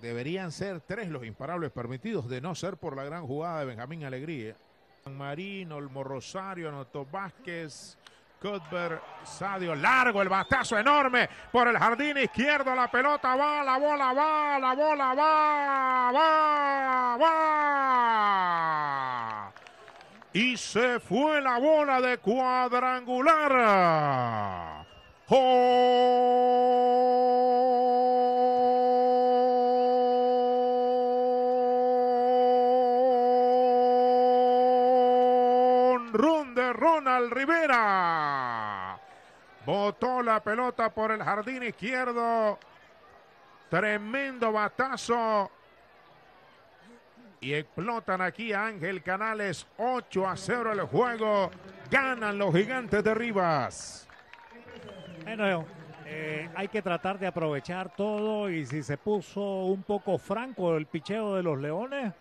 Deberían ser tres los imparables permitidos, de no ser por la gran jugada de Benjamín Alegría. San Marino, Olmo Rosario, anotó Vázquez, Cuthbert, Sadio, largo el batazo enorme por el jardín izquierdo, la pelota va, la bola va, la bola va, va, va. Y se fue la bola de cuadrangular. ¡Oh! run, de Ronald Rivera. Botó la pelota por el jardín izquierdo. Tremendo batazo. Y explotan aquí a Ángel Canales. 8 a 0 el juego. Ganan los gigantes de Rivas. Eh, hay que tratar de aprovechar todo y si se puso un poco franco el picheo de los leones,